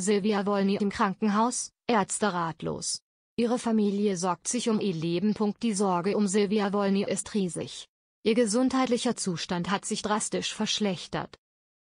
Silvia Wollny im Krankenhaus, Ärzte ratlos. Ihre Familie sorgt sich um ihr Leben. Die Sorge um Silvia Wollny ist riesig. Ihr gesundheitlicher Zustand hat sich drastisch verschlechtert.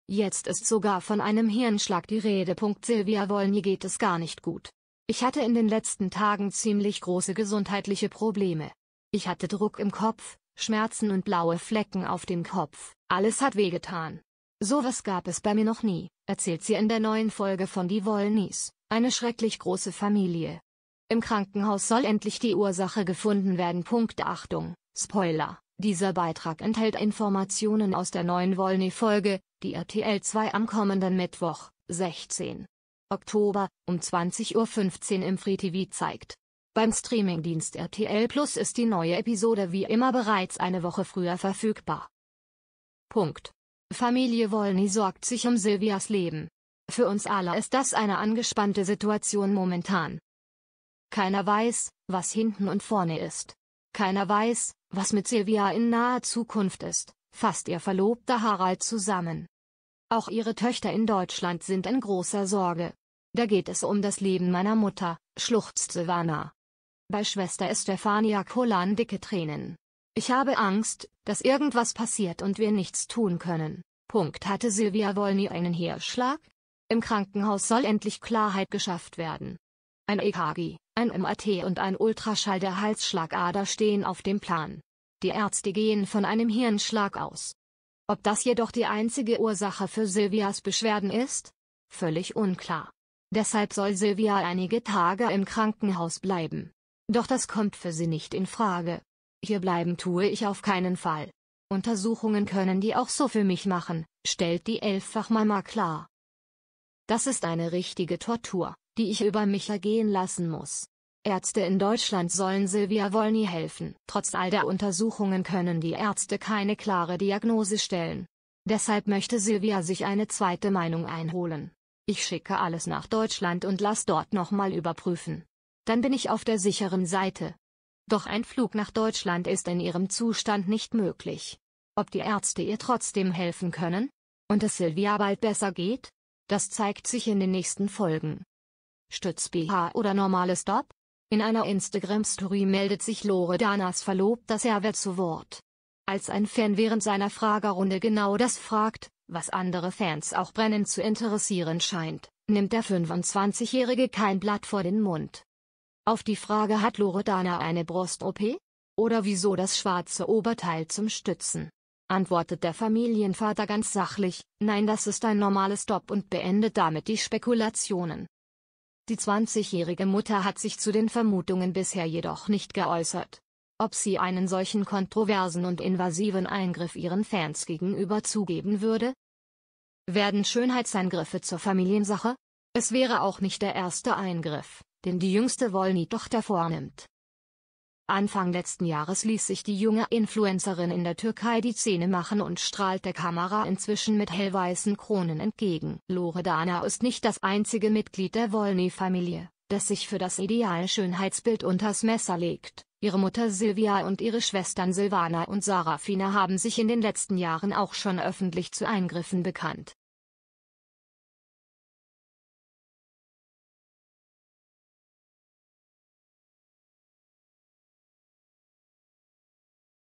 Jetzt ist sogar von einem Hirnschlag die Rede. Silvia Wollny geht es gar nicht gut. Ich hatte in den letzten Tagen ziemlich große gesundheitliche Probleme. Ich hatte Druck im Kopf, Schmerzen und blaue Flecken auf dem Kopf. Alles hat wehgetan. Sowas gab es bei mir noch nie, erzählt sie in der neuen Folge von Die Wollnies, eine schrecklich große Familie. Im Krankenhaus soll endlich die Ursache gefunden werden. Punkt Achtung, Spoiler. Dieser Beitrag enthält Informationen aus der neuen Wollny-Folge, die RTL 2 am kommenden Mittwoch, 16. Oktober, um 20.15 Uhr im Free TV zeigt. Beim Streamingdienst RTL Plus ist die neue Episode wie immer bereits eine Woche früher verfügbar. Punkt. Familie Wolny sorgt sich um Silvias Leben. Für uns alle ist das eine angespannte Situation momentan. Keiner weiß, was hinten und vorne ist. Keiner weiß, was mit Silvia in naher Zukunft ist, fasst ihr Verlobter Harald zusammen. Auch ihre Töchter in Deutschland sind in großer Sorge. Da geht es um das Leben meiner Mutter, schluchzt Silvana. Bei Schwester Estefania kolan dicke Tränen. Ich habe Angst, dass irgendwas passiert und wir nichts tun können. Punkt. Hatte Silvia Wolny einen Heerschlag? Im Krankenhaus soll endlich Klarheit geschafft werden. Ein EKG, ein MAT und ein Ultraschall der Halsschlagader stehen auf dem Plan. Die Ärzte gehen von einem Hirnschlag aus. Ob das jedoch die einzige Ursache für Silvias Beschwerden ist? Völlig unklar. Deshalb soll Silvia einige Tage im Krankenhaus bleiben. Doch das kommt für sie nicht in Frage. Hier bleiben tue ich auf keinen Fall. Untersuchungen können die auch so für mich machen, stellt die Elffachmama klar. Das ist eine richtige Tortur, die ich über mich ergehen lassen muss. Ärzte in Deutschland sollen Silvia Wolny helfen. Trotz all der Untersuchungen können die Ärzte keine klare Diagnose stellen. Deshalb möchte Silvia sich eine zweite Meinung einholen. Ich schicke alles nach Deutschland und lass dort nochmal überprüfen. Dann bin ich auf der sicheren Seite. Doch ein Flug nach Deutschland ist in ihrem Zustand nicht möglich. Ob die Ärzte ihr trotzdem helfen können? Und es Silvia bald besser geht? Das zeigt sich in den nächsten Folgen. Stütz BH oder normales Dop? In einer Instagram-Story meldet sich Loredanas Verlobter Server zu Wort. Als ein Fan während seiner Fragerunde genau das fragt, was andere Fans auch brennend zu interessieren scheint, nimmt der 25-Jährige kein Blatt vor den Mund. Auf die Frage hat Loredana eine Brust-OP? Oder wieso das schwarze Oberteil zum Stützen? Antwortet der Familienvater ganz sachlich, nein das ist ein normales Stop und beendet damit die Spekulationen. Die 20-jährige Mutter hat sich zu den Vermutungen bisher jedoch nicht geäußert. Ob sie einen solchen kontroversen und invasiven Eingriff ihren Fans gegenüber zugeben würde? Werden Schönheitseingriffe zur Familiensache? Es wäre auch nicht der erste Eingriff den die jüngste Wolny-Tochter vornimmt. Anfang letzten Jahres ließ sich die junge Influencerin in der Türkei die Zähne machen und strahlt der Kamera inzwischen mit hellweißen Kronen entgegen. Loredana ist nicht das einzige Mitglied der Wolny-Familie, das sich für das ideale Schönheitsbild unters Messer legt. Ihre Mutter Silvia und ihre Schwestern Silvana und Sarafina haben sich in den letzten Jahren auch schon öffentlich zu Eingriffen bekannt.